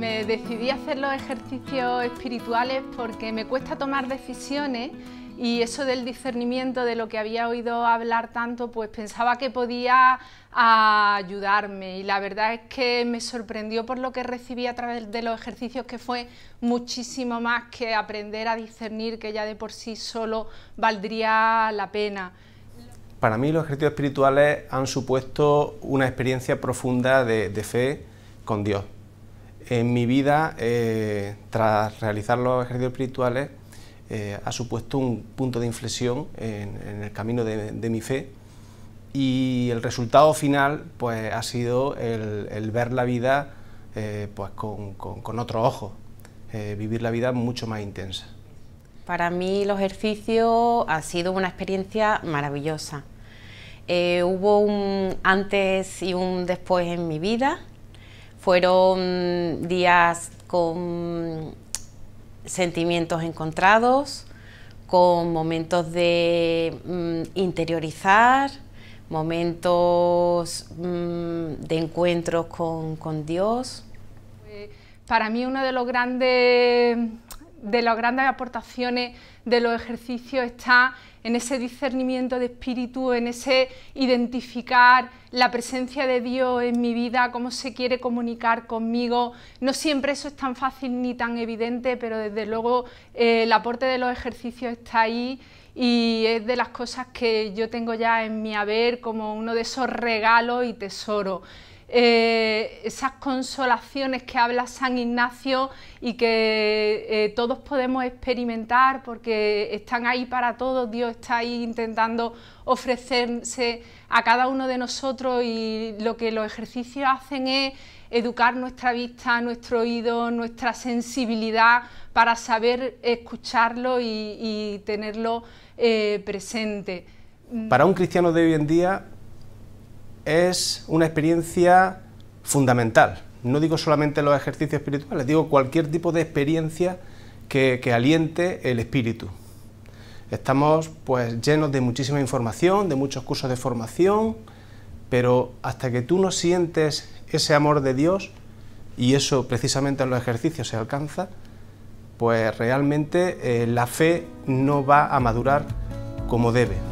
Me decidí a hacer los ejercicios espirituales porque me cuesta tomar decisiones y eso del discernimiento de lo que había oído hablar tanto, pues pensaba que podía ayudarme y la verdad es que me sorprendió por lo que recibí a través de los ejercicios que fue muchísimo más que aprender a discernir que ya de por sí solo valdría la pena. Para mí los ejercicios espirituales han supuesto una experiencia profunda de, de fe con Dios en mi vida, eh, tras realizar los ejercicios espirituales, eh, ha supuesto un punto de inflexión en, el camino de, mi fe y el resultado final pues, ha sido el, ver la vida eh, pues, con, con, con, otro ojo, vivir la vida mucho más intensa. Para mí el ejercicio ha sido una experiencia maravillosa. hubo un antes y un después en mi vida fueron días con sentimientos encontrados, con momentos de mm, interiorizar, momentos mm, de encuentros con, con Dios. Para mí uno de los grandes de las grandes aportaciones de los ejercicios está en ese discernimiento de espíritu, en ese identificar la presencia de Dios en mi vida, cómo se quiere comunicar conmigo. No siempre eso es tan fácil ni tan evidente, pero desde luego eh, el aporte de los ejercicios está ahí y es de las cosas que yo tengo ya en mi haber como uno de esos regalos y tesoros. Eh, esas consolaciones que habla San Ignacio y que eh, todos podemos experimentar porque están ahí para todos, Dios está ahí intentando ofrecerse a cada uno de nosotros y lo que los ejercicios hacen es educar nuestra vista, nuestro oído, nuestra sensibilidad para saber escucharlo y, tenerlo eh, presente. Para un cristiano de hoy en día, es una experiencia fundamental. No digo solamente los ejercicios espirituales, digo cualquier tipo de experiencia que, aliente el espíritu. Estamos pues llenos de muchísima información, de muchos cursos de formación, pero hasta que tú no sientes ese amor de Dios, y eso precisamente en los ejercicios se alcanza, pues realmente eh, la fe no va a madurar como debe.